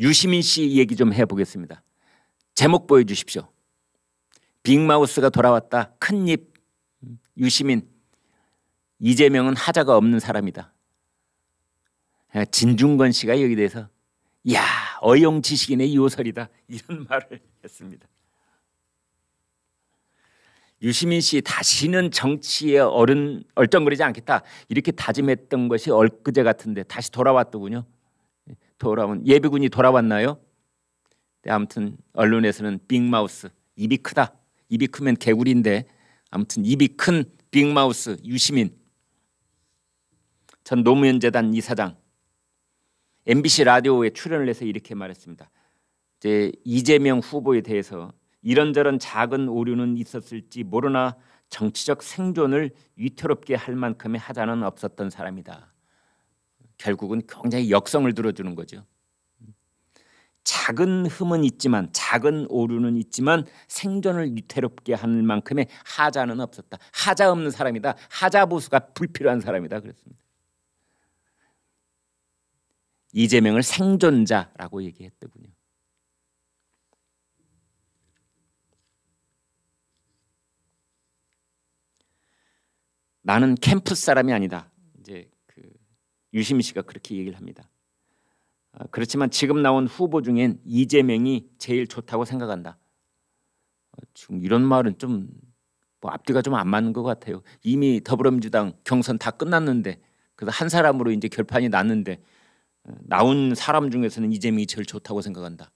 유시민 씨 얘기 좀 해보겠습니다. 제목 보여주십시오. 빅마우스가 돌아왔다. 큰 입. 유시민. 이재명은 하자가 없는 사람이다. 예, 진중권 씨가 여기 대해서 야 어용 지식인의 요설이다 이런 말을 했습니다. 유시민 씨 다시는 정치에 어른 얼쩡거리지 않겠다 이렇게 다짐했던 것이 엊그제 같은데 다시 돌아왔더군요. 돌아온 예비군이 돌아왔나요? 네, 아무튼 언론에서는 빅마우스 입이 크다. 입이 크면 개구리인데 아무튼 입이 큰 빅마우스 유시민 전 노무현 재단 이사장 MBC 라디오에 출연을 해서 이렇게 말했습니다. 이제 이재명 후보에 대해서 이런저런 작은 오류는 있었을지 모르나 정치적 생존을 위태롭게 할 만큼의 하자는 없었던 사람이다. 결국은 굉장히 역성을 들어주는 거죠. 작은 흠은 있지만 작은 오류는 있지만 생존을 위태롭게 하는 만큼의 하자는 없었다. 하자 없는 사람이다. 하자 보수가 불필요한 사람이다. 그랬습니다. 이재명을 생존자라고 얘기했더군요. 나는 캠프 사람이 아니다. 유시민 씨가 그렇게 얘기를 합니다. 아, 그렇지만 지금 나온 후보 중엔 이재명이 제일 좋다고 생각한다. 아, 지금 이런 말은 좀뭐 앞뒤가 좀 안 맞는 것 같아요. 이미 더불어민주당 경선 다 끝났는데 그래서 한 사람으로 이제 결판이 났는데 아, 나온 사람 중에서는 이재명이 제일 좋다고 생각한다.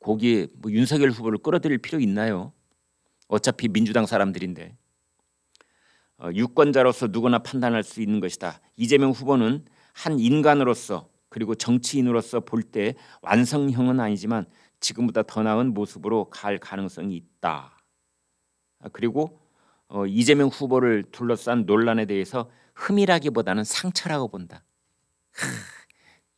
거기에 뭐 윤석열 후보를 끌어들일 필요 있나요? 어차피 민주당 사람들인데. 어, 유권자로서 누구나 판단할 수 있는 것이다. 이재명 후보는 한 인간으로서 그리고 정치인으로서 볼 때 완성형은 아니지만 지금보다 더 나은 모습으로 갈 가능성이 있다. 아, 그리고 어, 이재명 후보를 둘러싼 논란에 대해서 흠이라기보다는 상처라고 본다.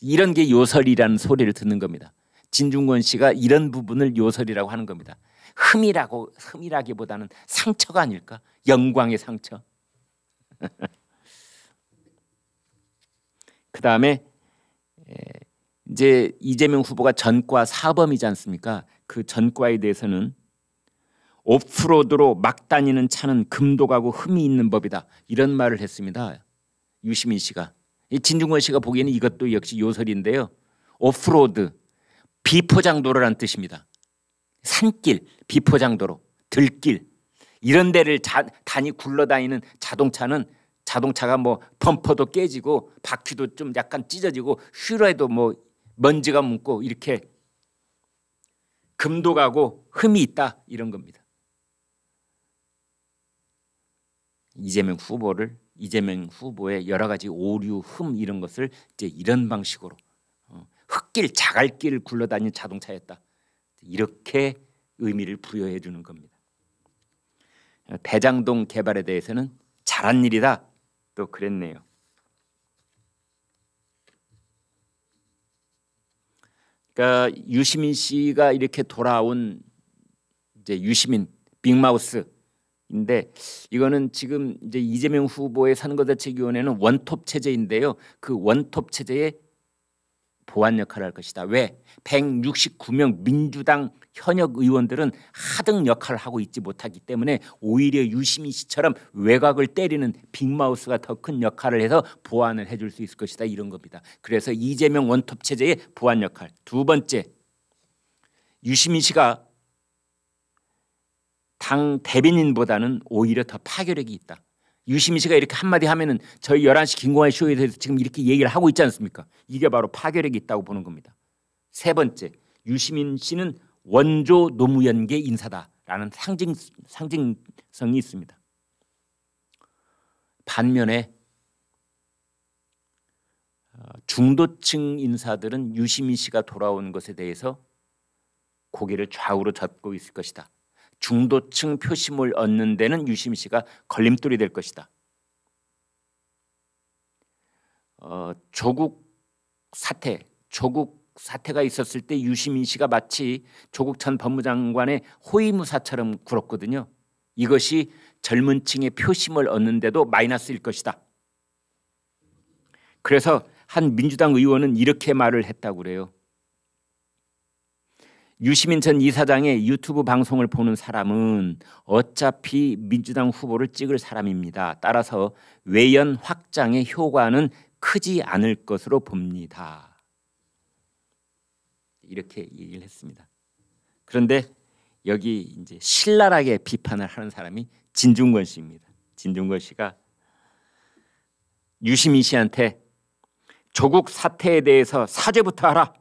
이런 게 요설이라는 소리를 듣는 겁니다. 진중권 씨가 이런 부분을 요설이라고 하는 겁니다. 흠이라고 흠이라기보다는 상처가 아닐까? 영광의 상처. 그 다음에 예, 이제 이재명 후보가 전과 사범이지 않습니까? 그 전과에 대해서는 오프로드로 막 다니는 차는 금도가고 흠이 있는 법이다 이런 말을 했습니다. 유시민 씨가 진중권 씨가 보기에는 이것도 역시 요설인데요. 오프로드 비포장도로란 뜻입니다. 산길 비포장도로 들길 이런 데를 자, 단위 굴러다니는 자동차는 자동차가 뭐 범퍼도 깨지고 바퀴도 좀 약간 찢어지고 휠에도 뭐 먼지가 묻고 이렇게 금도 가고 흠이 있다 이런 겁니다. 이재명 후보를 이재명 후보의 여러 가지 오류, 흠 이런 것을 이제 이런 방식으로 어, 흙길, 자갈길 을 굴러다니는 자동차였다. 이렇게 의미를 부여해 주는 겁니다. 대장동 개발에 대해서는 잘한 일이다 또 그랬네요. 그러니까 유시민 씨가 이렇게 돌아온 이제 유시민 빅마우스인데 이거는 지금 이제 이재명 후보의 선거대책위원회는 원톱 체제인데요. 그 원톱 체제의 보완 역할을 할 것이다. 왜? 169명 민주당 현역 의원들은 하등 역할을 하고 있지 못하기 때문에 오히려 유시민 씨처럼 외곽을 때리는 빅마우스가 더 큰 역할을 해서 보완을 해줄 수 있을 것이다 이런 겁니다. 그래서 이재명 원톱 체제의 보완 역할 두 번째 유시민 씨가 당 대변인보다는 오히려 더 파괴력이 있다. 유시민 씨가 이렇게 한마디 하면은 저희 11시 김공환 쇼에 대해서 지금 이렇게 얘기를 하고 있지 않습니까? 이게 바로 파괴력이 있다고 보는 겁니다. 세 번째, 유시민 씨는 원조 노무현계 인사다라는 상징, 상징성이 있습니다. 반면에 어, 중도층 인사들은 유시민 씨가 돌아온 것에 대해서 고개를 좌우로 젓고 있을 것이다. 중도층 표심을 얻는 데는 유시민 씨가 걸림돌이 될 것이다. 어, 조국 사태, 조국 사태가 있었을 때 유시민 씨가 마치 조국 전 법무장관의 호위무사처럼 굴었거든요. 이것이 젊은 층의 표심을 얻는데도 마이너스일 것이다. 그래서 한 민주당 의원은 이렇게 말을 했다고 그래요. 유시민 전 이사장의 유튜브 방송을 보는 사람은 어차피 민주당 후보를 찍을 사람입니다. 따라서 외연 확장의 효과는 크지 않을 것으로 봅니다. 이렇게 얘기를 했습니다. 그런데 여기 이제 신랄하게 비판을 하는 사람이 진중권 씨입니다. 진중권 씨가 유시민 씨한테 조국 사태에 대해서 사죄부터 하라.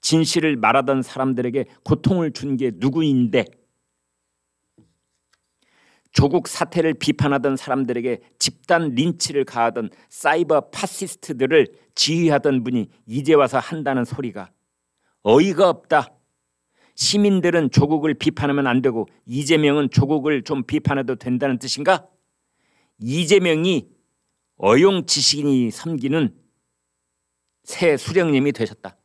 진실을 말하던 사람들에게 고통을 준 게 누구인데 조국 사태를 비판하던 사람들에게 집단 린치를 가하던 사이버 파시스트들을 지휘하던 분이 이제 와서 한다는 소리가 어이가 없다. 시민들은 조국을 비판하면 안 되고 이재명은 조국을 좀 비판해도 된다는 뜻인가? 이재명이 어용 지식인이 섬기는 새 수령님이 되셨다.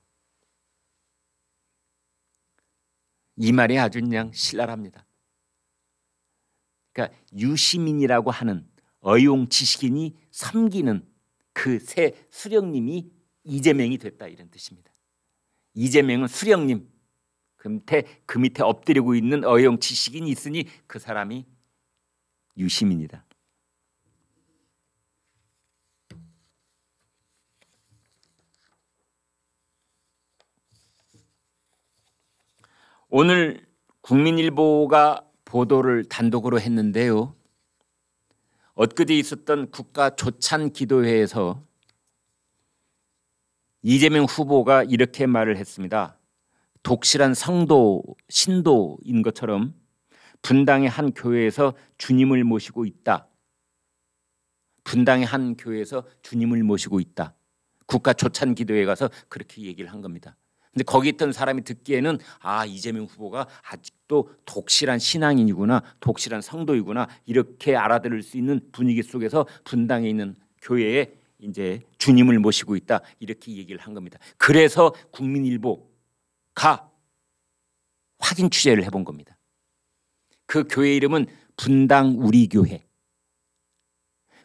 이 말이 아주 그냥 신랄합니다. 그러니까 유시민이라고 하는 어용 지식인이 섬기는 그 새 수령님이 이재명이 됐다 이런 뜻입니다. 이재명은 수령님 그 밑에 그 밑에 엎드리고 있는 어용 지식인이 있으니 그 사람이 유시민이다. 오늘 국민일보가 보도를 단독으로 했는데요. 엊그제 있었던 국가 조찬 기도회에서 이재명 후보가 이렇게 말을 했습니다. 독실한 성도, 신도인 것처럼 분당의 한 교회에서 주님을 모시고 있다. 분당의 한 교회에서 주님을 모시고 있다. 국가 조찬 기도회에 가서 그렇게 얘기를 한 겁니다. 근데 거기 있던 사람이 듣기에는 아 이재명 후보가 아직도 독실한 신앙인이구나 독실한 성도이구나 이렇게 알아들을 수 있는 분위기 속에서 분당에 있는 교회에 이제 주님을 모시고 있다 이렇게 얘기를 한 겁니다. 그래서 국민일보가 확인 취재를 해본 겁니다. 그 교회 이름은 분당 우리 교회.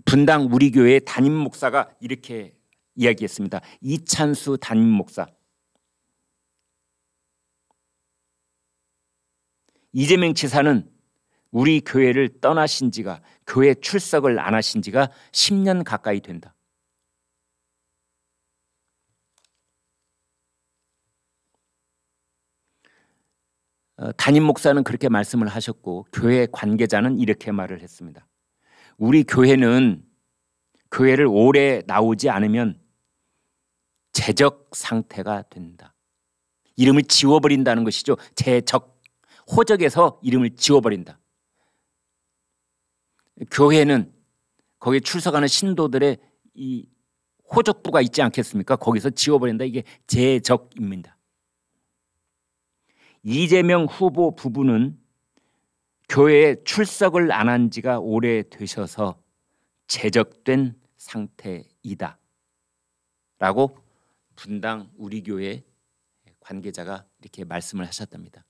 분당 우리 교회 의 담임 목사가 이렇게 이야기했습니다. 이찬수 담임 목사. 이재명 지사는 우리 교회를 떠나신 지가 교회 출석을 안 하신 지가 10년 가까이 된다. 어, 담임 목사는 그렇게 말씀을 하셨고 교회 관계자는 이렇게 말을 했습니다. 우리 교회는 교회를 오래 나오지 않으면 재적 상태가 된다. 이름을 지워버린다는 것이죠. 재적 호적에서 이름을 지워버린다. 교회는 거기에 출석하는 신도들의 이 호적부가 있지 않겠습니까? 거기서 지워버린다. 이게 제적입니다. 이재명 후보 부부는 교회에 출석을 안 한 지가 오래되셔서 제적된 상태이다. 라고 분당 우리 교회 관계자가 이렇게 말씀을 하셨답니다.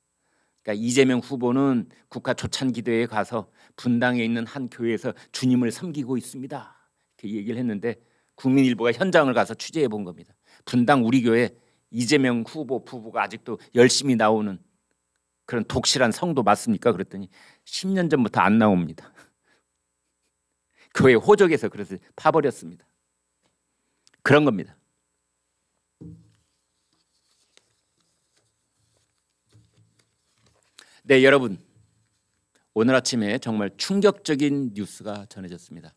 그러니까 이재명 후보는 국가 초창 기도에 가서 분당에 있는 한 교회에서 주님을 섬기고 있습니다. 이렇게 얘기를 했는데 국민일보가 현장을 가서 취재해 본 겁니다. 분당 우리 교회 이재명 후보 부부가 아직도 열심히 나오는 그런 독실한 성도 맞습니까? 그랬더니 10년 전부터 안 나옵니다. 교회 호적에서 그래서 파버렸습니다. 그런 겁니다. 네, 여러분. 오늘 아침에 정말 충격적인 뉴스가 전해졌습니다.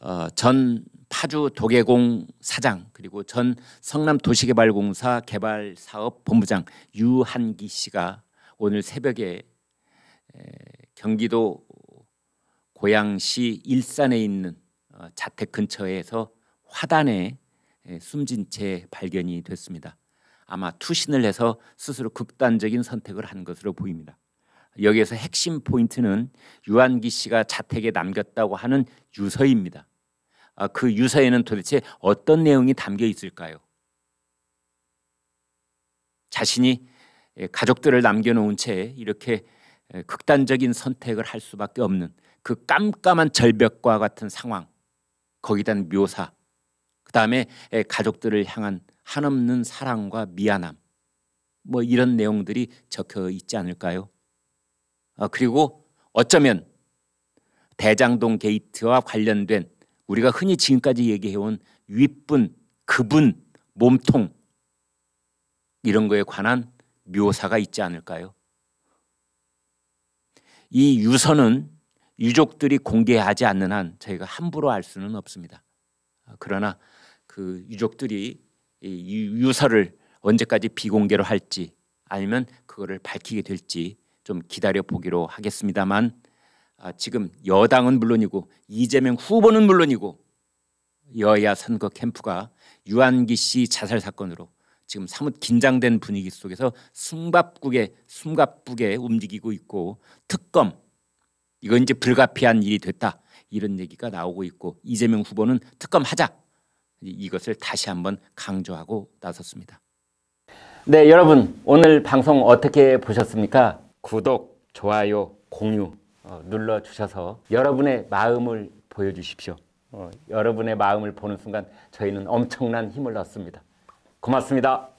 어, 전 파주 도계공 사장 그리고 전 성남 도시개발공사 개발사업 본부장 유한기 씨가 오늘 새벽에 에, 경기도 고양시 일산에 있는 어, 자택 근처에서 화단에 에, 숨진 채 발견이 됐습니다. 아마 투신을 해서 스스로 극단적인 선택을 한 것으로 보입니다. 여기에서 핵심 포인트는 유한기 씨가 자택에 남겼다고 하는 유서입니다. 아, 그 유서에는 도대체 어떤 내용이 담겨 있을까요? 자신이 예, 가족들을 남겨놓은 채 이렇게 예, 극단적인 선택을 할 수밖에 없는 그 깜깜한 절벽과 같은 상황 거기단 묘사 그 다음에 예, 가족들을 향한 한없는 사랑과 미안함 뭐 이런 내용들이 적혀 있지 않을까요? 아, 그리고 어쩌면 대장동 게이트와 관련된 우리가 흔히 지금까지 얘기해온 윗분, 그분, 몸통 이런 거에 관한 묘사가 있지 않을까요? 이 유서는 유족들이 공개하지 않는 한 저희가 함부로 알 수는 없습니다. 아, 그러나 그 유족들이 이 유서를 언제까지 비공개로 할지 아니면 그거를 밝히게 될지 좀 기다려 보기로 하겠습니다만 아, 지금 여당은 물론이고 이재명 후보는 물론이고 여야 선거 캠프가 유한기 씨 자살 사건으로 지금 사뭇 긴장된 분위기 속에서 숨바쁘게 숨가쁘게 움직이고 있고 특검 이건 이제 불가피한 일이 됐다 이런 얘기가 나오고 있고 이재명 후보는 특검 하자 이것을 다시 한번 강조하고 나섰습니다. 네, 여러분 오늘 방송 어떻게 보셨습니까? 구독, 좋아요, 공유 어, 눌러 주셔서 여러분의 마음을 보여주십시오. 어, 여러분의 마음을 보는 순간 저희는 엄청난 힘을 얻습니다. 고맙습니다.